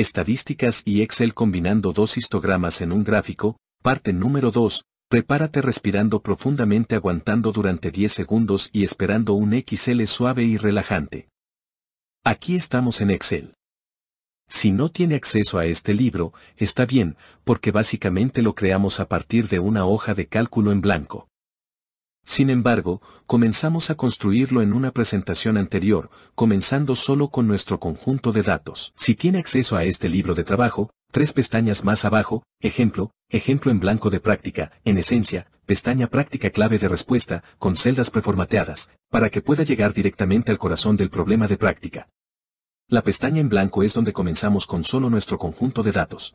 Estadísticas y Excel combinando dos histogramas en un gráfico, parte número 2, prepárate respirando profundamente aguantando durante 10 segundos y esperando un XL suave y relajante. Aquí estamos en Excel. Si no tiene acceso a este libro, está bien, porque básicamente lo creamos a partir de una hoja de cálculo en blanco. Sin embargo, comenzamos a construirlo en una presentación anterior, comenzando solo con nuestro conjunto de datos. Si tiene acceso a este libro de trabajo, tres pestañas más abajo, ejemplo, ejemplo en blanco de práctica, en esencia, pestaña práctica clave de respuesta, con celdas preformateadas, para que pueda llegar directamente al corazón del problema de práctica. La pestaña en blanco es donde comenzamos con solo nuestro conjunto de datos.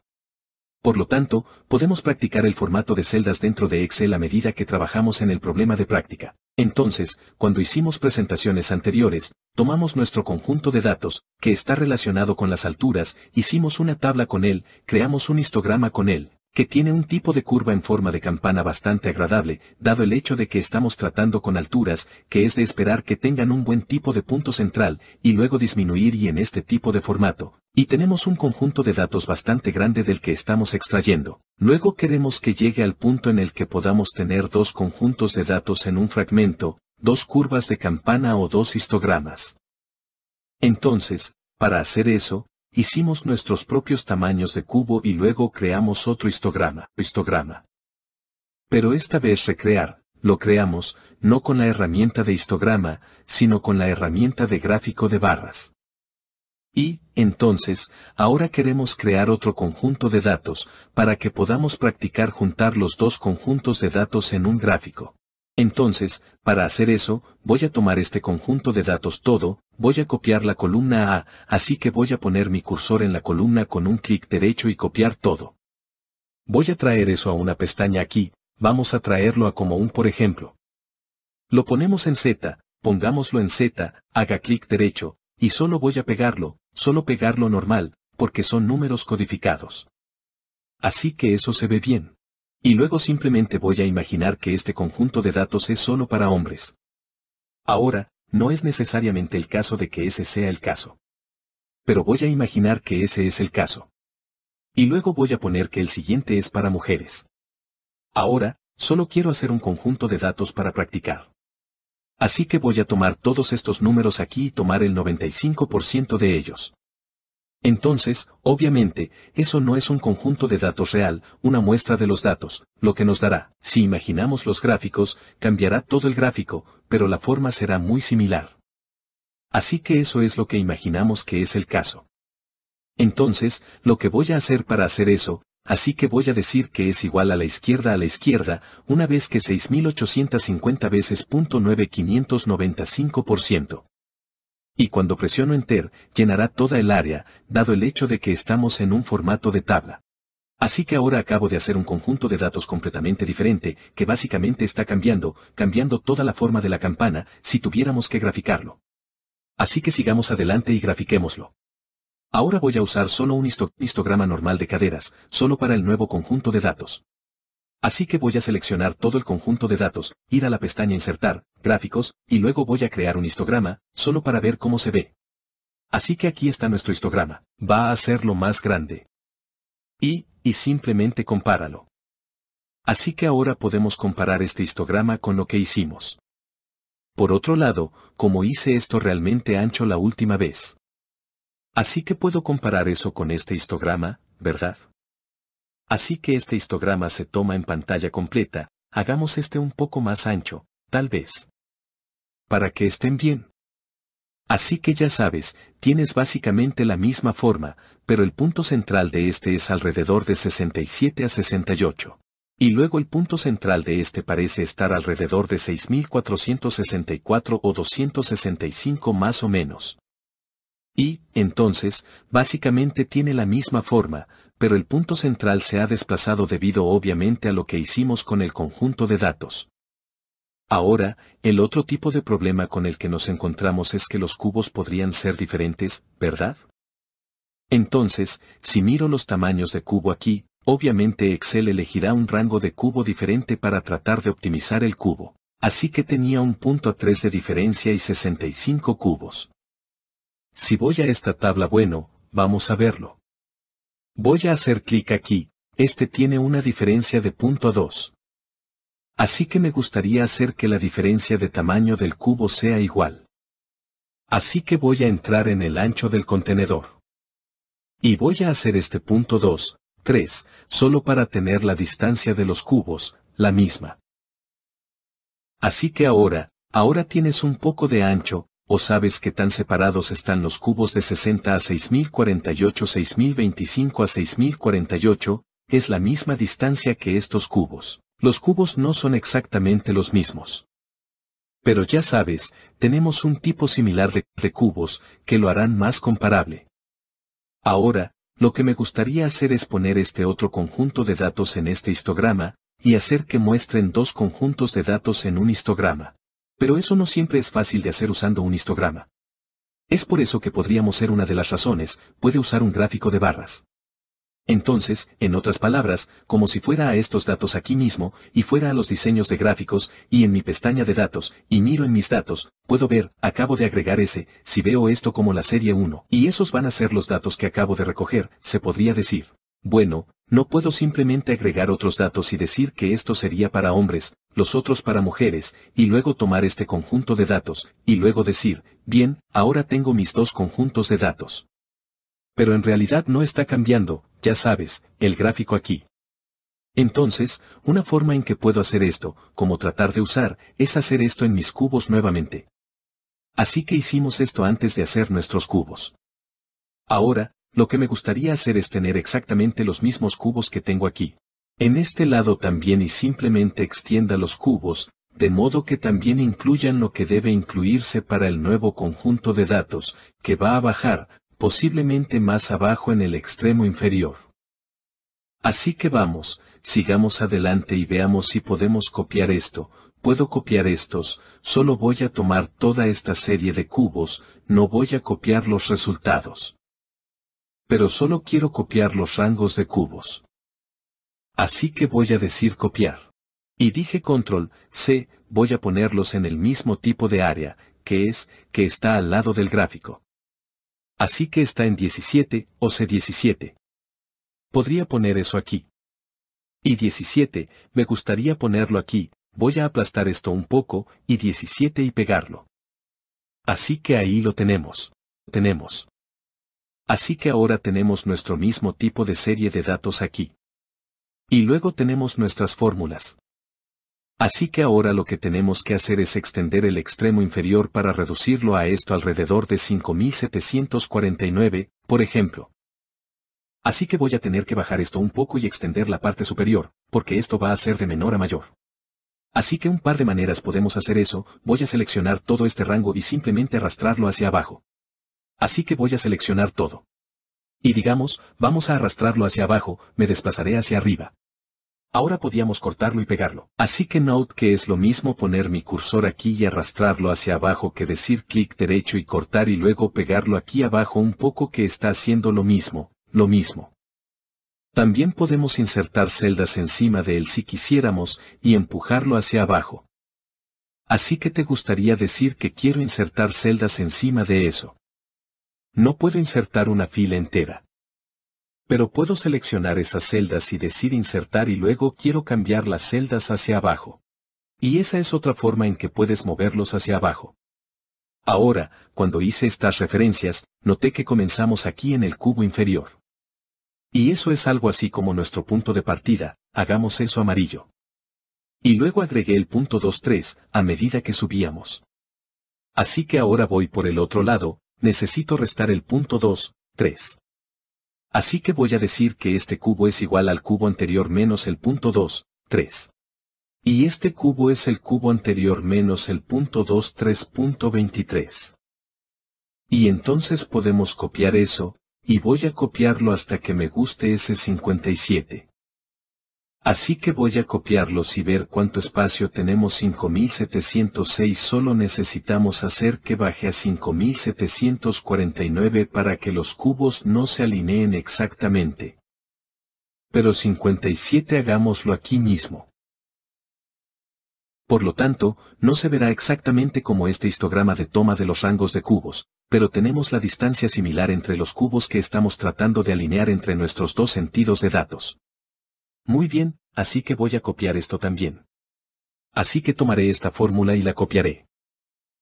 Por lo tanto, podemos practicar el formato de celdas dentro de Excel a medida que trabajamos en el problema de práctica. Entonces, cuando hicimos presentaciones anteriores, tomamos nuestro conjunto de datos, que está relacionado con las alturas, hicimos una tabla con él, creamos un histograma con él, que tiene un tipo de curva en forma de campana bastante agradable, dado el hecho de que estamos tratando con alturas, que es de esperar que tengan un buen tipo de punto central, y luego disminuir y en este tipo de formato, y tenemos un conjunto de datos bastante grande del que estamos extrayendo. Luego queremos que llegue al punto en el que podamos tener dos conjuntos de datos en un fragmento, dos curvas de campana o dos histogramas. Entonces, para hacer eso, Hicimos nuestros propios tamaños de cubo y luego creamos otro histograma, histograma. Pero esta vez recrear, lo creamos, no con la herramienta de histograma, sino con la herramienta de gráfico de barras. Y, entonces, ahora queremos crear otro conjunto de datos, para que podamos practicar juntar los dos conjuntos de datos en un gráfico. Entonces, para hacer eso, voy a tomar este conjunto de datos todo, voy a copiar la columna A, así que voy a poner mi cursor en la columna con un clic derecho y copiar todo. Voy a traer eso a una pestaña aquí, vamos a traerlo a como un por ejemplo. Lo ponemos en Z, pongámoslo en Z, haga clic derecho, y solo voy a pegarlo, solo pegarlo normal, porque son números codificados. Así que eso se ve bien. Y luego simplemente voy a imaginar que este conjunto de datos es solo para hombres. Ahora, no es necesariamente el caso de que ese sea el caso. Pero voy a imaginar que ese es el caso. Y luego voy a poner que el siguiente es para mujeres. Ahora, solo quiero hacer un conjunto de datos para practicar. Así que voy a tomar todos estos números aquí y tomar el 95% de ellos. Entonces, obviamente, eso no es un conjunto de datos real, una muestra de los datos, lo que nos dará, si imaginamos los gráficos, cambiará todo el gráfico, pero la forma será muy similar. Así que eso es lo que imaginamos que es el caso. Entonces, lo que voy a hacer para hacer eso, así que voy a decir que es igual a la izquierda a la izquierda, una vez que 6850 veces .9595%. Y cuando presiono Enter, llenará toda el área, dado el hecho de que estamos en un formato de tabla. Así que ahora acabo de hacer un conjunto de datos completamente diferente, que básicamente está cambiando, cambiando toda la forma de la campana, si tuviéramos que graficarlo. Así que sigamos adelante y grafiquémoslo. Ahora voy a usar solo un histograma normal de caderas, solo para el nuevo conjunto de datos. Así que voy a seleccionar todo el conjunto de datos, ir a la pestaña Insertar, Gráficos, y luego voy a crear un histograma, solo para ver cómo se ve. Así que aquí está nuestro histograma, va a hacerlo más grande. Y, y simplemente compáralo. Así que ahora podemos comparar este histograma con lo que hicimos. Por otro lado, como hice esto realmente ancho la última vez. Así que puedo comparar eso con este histograma, ¿verdad? Así que este histograma se toma en pantalla completa, hagamos este un poco más ancho, tal vez. Para que estén bien. Así que ya sabes, tienes básicamente la misma forma, pero el punto central de este es alrededor de 67 a 68. Y luego el punto central de este parece estar alrededor de 6464 o 265 más o menos. Y, entonces, básicamente tiene la misma forma, pero el punto central se ha desplazado debido obviamente a lo que hicimos con el conjunto de datos. Ahora, el otro tipo de problema con el que nos encontramos es que los cubos podrían ser diferentes, ¿verdad? Entonces, si miro los tamaños de cubo aquí, obviamente Excel elegirá un rango de cubo diferente para tratar de optimizar el cubo. Así que tenía un punto a 3 de diferencia y 65 cubos. Si voy a esta tabla bueno, vamos a verlo. Voy a hacer clic aquí, este tiene una diferencia de punto 2. Así que me gustaría hacer que la diferencia de tamaño del cubo sea igual. Así que voy a entrar en el ancho del contenedor. Y voy a hacer este punto 2, 3, solo para tener la distancia de los cubos, la misma. Así que ahora, ahora tienes un poco de ancho, o sabes que tan separados están los cubos de 60 a 6048 6025 a 6048, es la misma distancia que estos cubos. Los cubos no son exactamente los mismos. Pero ya sabes, tenemos un tipo similar de cubos, que lo harán más comparable. Ahora, lo que me gustaría hacer es poner este otro conjunto de datos en este histograma, y hacer que muestren dos conjuntos de datos en un histograma. Pero eso no siempre es fácil de hacer usando un histograma. Es por eso que podríamos ser una de las razones, puede usar un gráfico de barras. Entonces, en otras palabras, como si fuera a estos datos aquí mismo, y fuera a los diseños de gráficos, y en mi pestaña de datos, y miro en mis datos, puedo ver, acabo de agregar ese, si veo esto como la serie 1, y esos van a ser los datos que acabo de recoger, se podría decir. Bueno, no puedo simplemente agregar otros datos y decir que esto sería para hombres, los otros para mujeres, y luego tomar este conjunto de datos, y luego decir, bien, ahora tengo mis dos conjuntos de datos. Pero en realidad no está cambiando, ya sabes, el gráfico aquí. Entonces, una forma en que puedo hacer esto, como tratar de usar, es hacer esto en mis cubos nuevamente. Así que hicimos esto antes de hacer nuestros cubos. Ahora, lo que me gustaría hacer es tener exactamente los mismos cubos que tengo aquí. En este lado también y simplemente extienda los cubos, de modo que también incluyan lo que debe incluirse para el nuevo conjunto de datos, que va a bajar, posiblemente más abajo en el extremo inferior. Así que vamos, sigamos adelante y veamos si podemos copiar esto, puedo copiar estos, solo voy a tomar toda esta serie de cubos, no voy a copiar los resultados. Pero solo quiero copiar los rangos de cubos. Así que voy a decir copiar. Y dije control, C, voy a ponerlos en el mismo tipo de área, que es, que está al lado del gráfico. Así que está en 17 o C17. Podría poner eso aquí. Y 17, me gustaría ponerlo aquí, voy a aplastar esto un poco, y 17 y pegarlo. Así que ahí lo tenemos. Tenemos. Así que ahora tenemos nuestro mismo tipo de serie de datos aquí. Y luego tenemos nuestras fórmulas. Así que ahora lo que tenemos que hacer es extender el extremo inferior para reducirlo a esto alrededor de 5749, por ejemplo. Así que voy a tener que bajar esto un poco y extender la parte superior, porque esto va a ser de menor a mayor. Así que un par de maneras podemos hacer eso, voy a seleccionar todo este rango y simplemente arrastrarlo hacia abajo. Así que voy a seleccionar todo. Y digamos, vamos a arrastrarlo hacia abajo, me desplazaré hacia arriba. Ahora podíamos cortarlo y pegarlo. Así que note que es lo mismo poner mi cursor aquí y arrastrarlo hacia abajo que decir clic derecho y cortar y luego pegarlo aquí abajo un poco que está haciendo lo mismo, lo mismo. También podemos insertar celdas encima de él si quisiéramos y empujarlo hacia abajo. Así que te gustaría decir que quiero insertar celdas encima de eso. No puedo insertar una fila entera. Pero puedo seleccionar esas celdas y decir insertar y luego quiero cambiar las celdas hacia abajo. Y esa es otra forma en que puedes moverlos hacia abajo. Ahora, cuando hice estas referencias, noté que comenzamos aquí en el cubo inferior. Y eso es algo así como nuestro punto de partida, hagamos eso amarillo. Y luego agregué el punto 2 a medida que subíamos. Así que ahora voy por el otro lado, necesito restar el punto 2, 3. Así que voy a decir que este cubo es igual al cubo anterior menos el punto 2, 3. Y este cubo es el cubo anterior menos el punto 2, 3.23. Y entonces podemos copiar eso, y voy a copiarlo hasta que me guste ese 57. Así que voy a copiarlos y ver cuánto espacio tenemos 5706 solo necesitamos hacer que baje a 5749 para que los cubos no se alineen exactamente. Pero 57 hagámoslo aquí mismo. Por lo tanto, no se verá exactamente como este histograma de toma de los rangos de cubos, pero tenemos la distancia similar entre los cubos que estamos tratando de alinear entre nuestros dos sentidos de datos. Muy bien, así que voy a copiar esto también. Así que tomaré esta fórmula y la copiaré.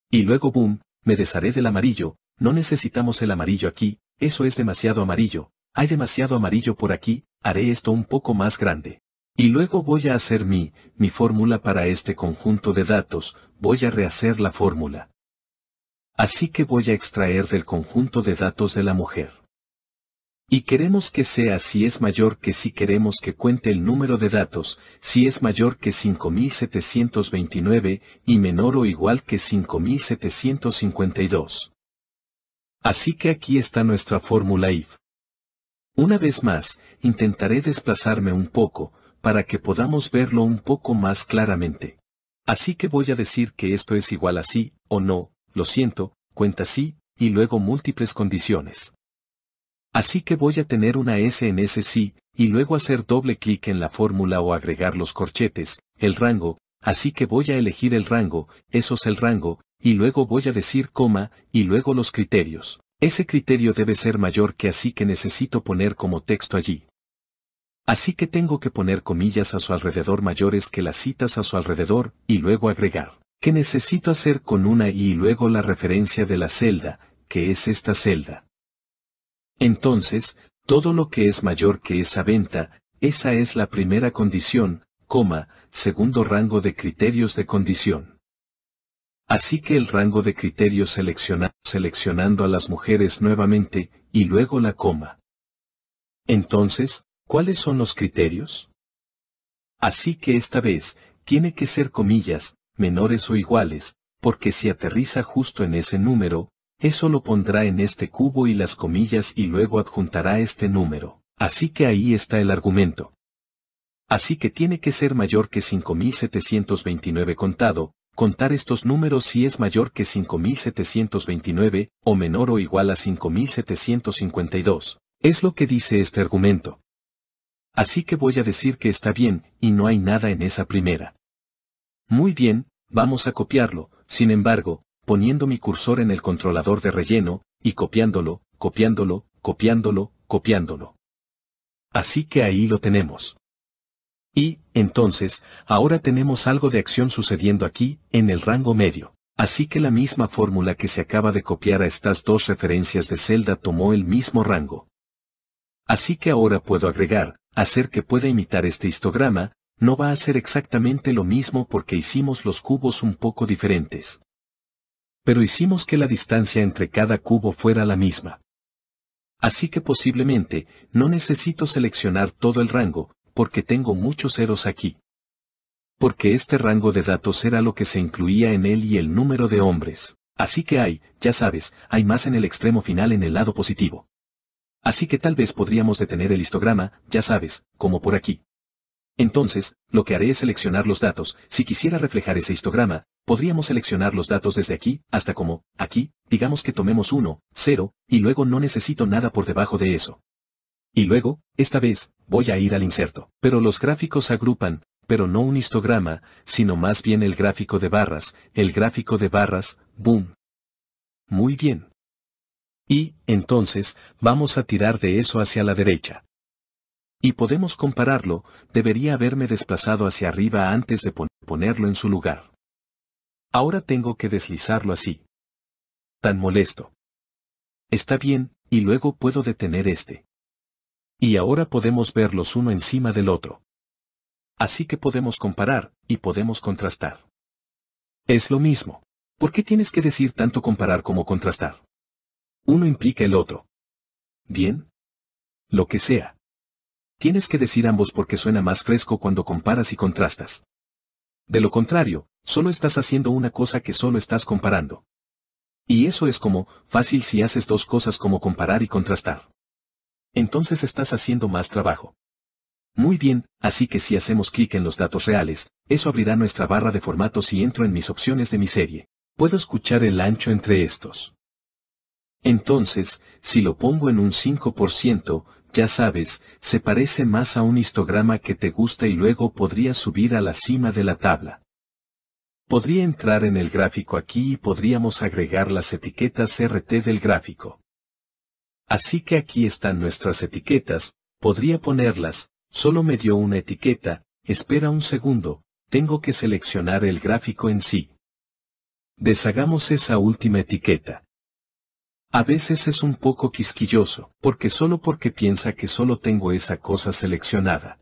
Y luego boom, me desharé del amarillo, no necesitamos el amarillo aquí, eso es demasiado amarillo, hay demasiado amarillo por aquí, haré esto un poco más grande. Y luego voy a hacer mi, mi fórmula para este conjunto de datos, voy a rehacer la fórmula. Así que voy a extraer del conjunto de datos de la mujer. Y queremos que sea si es mayor que si queremos que cuente el número de datos, si es mayor que 5729 y menor o igual que 5752. Así que aquí está nuestra fórmula if. Una vez más, intentaré desplazarme un poco, para que podamos verlo un poco más claramente. Así que voy a decir que esto es igual a sí, o no, lo siento, cuenta sí, y luego múltiples condiciones. Así que voy a tener una S en ese sí, y luego hacer doble clic en la fórmula o agregar los corchetes, el rango, así que voy a elegir el rango, eso es el rango, y luego voy a decir coma, y luego los criterios. Ese criterio debe ser mayor que así que necesito poner como texto allí. Así que tengo que poner comillas a su alrededor mayores que las citas a su alrededor, y luego agregar. ¿Qué necesito hacer con una y luego la referencia de la celda, que es esta celda? Entonces, todo lo que es mayor que esa venta, esa es la primera condición, coma, segundo rango de criterios de condición. Así que el rango de criterios selecciona, seleccionando a las mujeres nuevamente, y luego la coma. Entonces, ¿cuáles son los criterios? Así que esta vez, tiene que ser comillas, menores o iguales, porque si aterriza justo en ese número, eso lo pondrá en este cubo y las comillas y luego adjuntará este número. Así que ahí está el argumento. Así que tiene que ser mayor que 5729 contado, contar estos números si es mayor que 5729, o menor o igual a 5752. Es lo que dice este argumento. Así que voy a decir que está bien, y no hay nada en esa primera. Muy bien, vamos a copiarlo, sin embargo, poniendo mi cursor en el controlador de relleno, y copiándolo, copiándolo, copiándolo, copiándolo. Así que ahí lo tenemos. Y, entonces, ahora tenemos algo de acción sucediendo aquí, en el rango medio. Así que la misma fórmula que se acaba de copiar a estas dos referencias de celda tomó el mismo rango. Así que ahora puedo agregar, hacer que pueda imitar este histograma, no va a ser exactamente lo mismo porque hicimos los cubos un poco diferentes pero hicimos que la distancia entre cada cubo fuera la misma. Así que posiblemente, no necesito seleccionar todo el rango, porque tengo muchos ceros aquí. Porque este rango de datos era lo que se incluía en él y el número de hombres. Así que hay, ya sabes, hay más en el extremo final en el lado positivo. Así que tal vez podríamos detener el histograma, ya sabes, como por aquí. Entonces, lo que haré es seleccionar los datos, si quisiera reflejar ese histograma, Podríamos seleccionar los datos desde aquí, hasta como, aquí, digamos que tomemos 1, 0, y luego no necesito nada por debajo de eso. Y luego, esta vez, voy a ir al inserto. Pero los gráficos agrupan, pero no un histograma, sino más bien el gráfico de barras, el gráfico de barras, boom. Muy bien. Y, entonces, vamos a tirar de eso hacia la derecha. Y podemos compararlo, debería haberme desplazado hacia arriba antes de ponerlo en su lugar. Ahora tengo que deslizarlo así. Tan molesto. Está bien, y luego puedo detener este. Y ahora podemos verlos uno encima del otro. Así que podemos comparar, y podemos contrastar. Es lo mismo. ¿Por qué tienes que decir tanto comparar como contrastar? Uno implica el otro. Bien. Lo que sea. Tienes que decir ambos porque suena más fresco cuando comparas y contrastas. De lo contrario, solo estás haciendo una cosa que solo estás comparando. Y eso es como, fácil si haces dos cosas como comparar y contrastar. Entonces estás haciendo más trabajo. Muy bien, así que si hacemos clic en los datos reales, eso abrirá nuestra barra de formatos y entro en mis opciones de mi serie. Puedo escuchar el ancho entre estos. Entonces, si lo pongo en un 5%, ya sabes, se parece más a un histograma que te gusta y luego podría subir a la cima de la tabla. Podría entrar en el gráfico aquí y podríamos agregar las etiquetas RT del gráfico. Así que aquí están nuestras etiquetas, podría ponerlas, solo me dio una etiqueta, espera un segundo, tengo que seleccionar el gráfico en sí. Deshagamos esa última etiqueta. A veces es un poco quisquilloso, porque solo porque piensa que solo tengo esa cosa seleccionada.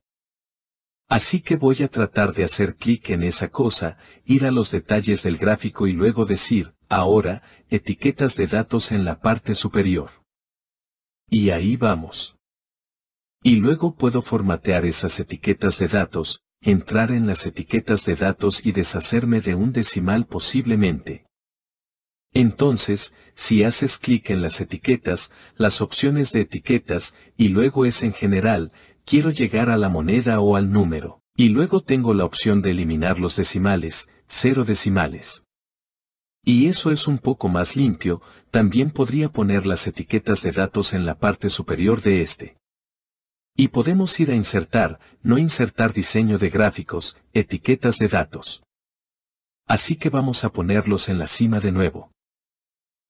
Así que voy a tratar de hacer clic en esa cosa, ir a los detalles del gráfico y luego decir, ahora, etiquetas de datos en la parte superior. Y ahí vamos. Y luego puedo formatear esas etiquetas de datos, entrar en las etiquetas de datos y deshacerme de un decimal posiblemente. Entonces, si haces clic en las etiquetas, las opciones de etiquetas, y luego es en general, quiero llegar a la moneda o al número, y luego tengo la opción de eliminar los decimales, cero decimales. Y eso es un poco más limpio, también podría poner las etiquetas de datos en la parte superior de este. Y podemos ir a insertar, no insertar diseño de gráficos, etiquetas de datos. Así que vamos a ponerlos en la cima de nuevo.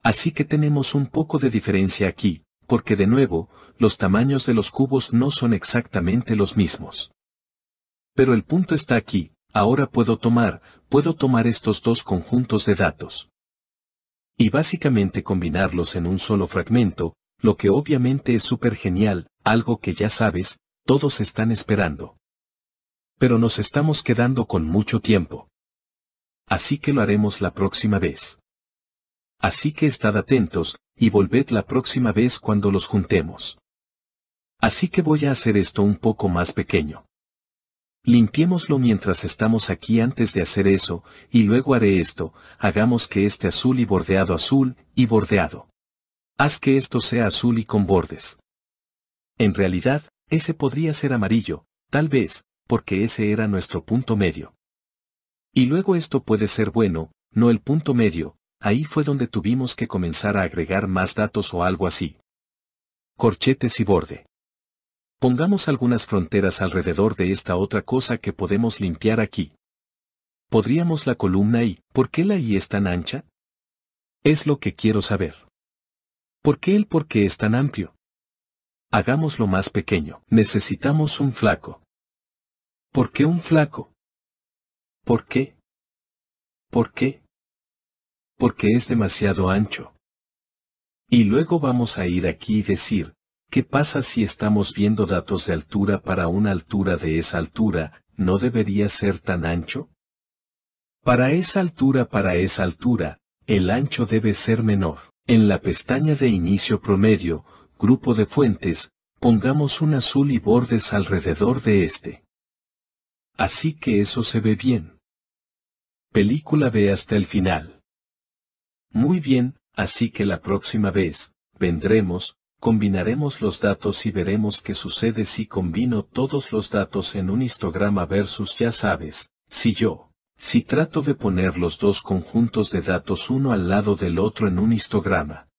Así que tenemos un poco de diferencia aquí, porque de nuevo, los tamaños de los cubos no son exactamente los mismos. Pero el punto está aquí, ahora puedo tomar, puedo tomar estos dos conjuntos de datos. Y básicamente combinarlos en un solo fragmento, lo que obviamente es súper genial, algo que ya sabes, todos están esperando. Pero nos estamos quedando con mucho tiempo. Así que lo haremos la próxima vez. Así que estad atentos, y volved la próxima vez cuando los juntemos. Así que voy a hacer esto un poco más pequeño. Limpiémoslo mientras estamos aquí antes de hacer eso, y luego haré esto, hagamos que este azul y bordeado azul, y bordeado. Haz que esto sea azul y con bordes. En realidad, ese podría ser amarillo, tal vez, porque ese era nuestro punto medio. Y luego esto puede ser bueno, no el punto medio, Ahí fue donde tuvimos que comenzar a agregar más datos o algo así. Corchetes y borde. Pongamos algunas fronteras alrededor de esta otra cosa que podemos limpiar aquí. Podríamos la columna y ¿por qué la y es tan ancha? Es lo que quiero saber. ¿Por qué el por qué es tan amplio? lo más pequeño. Necesitamos un flaco. ¿Por qué un flaco? ¿Por qué? ¿Por qué? porque es demasiado ancho. Y luego vamos a ir aquí y decir, ¿qué pasa si estamos viendo datos de altura para una altura de esa altura, no debería ser tan ancho? Para esa altura, para esa altura, el ancho debe ser menor. En la pestaña de inicio promedio, grupo de fuentes, pongamos un azul y bordes alrededor de este. Así que eso se ve bien. Película ve hasta el final. Muy bien, así que la próxima vez, vendremos, combinaremos los datos y veremos qué sucede si combino todos los datos en un histograma versus ya sabes, si yo, si trato de poner los dos conjuntos de datos uno al lado del otro en un histograma,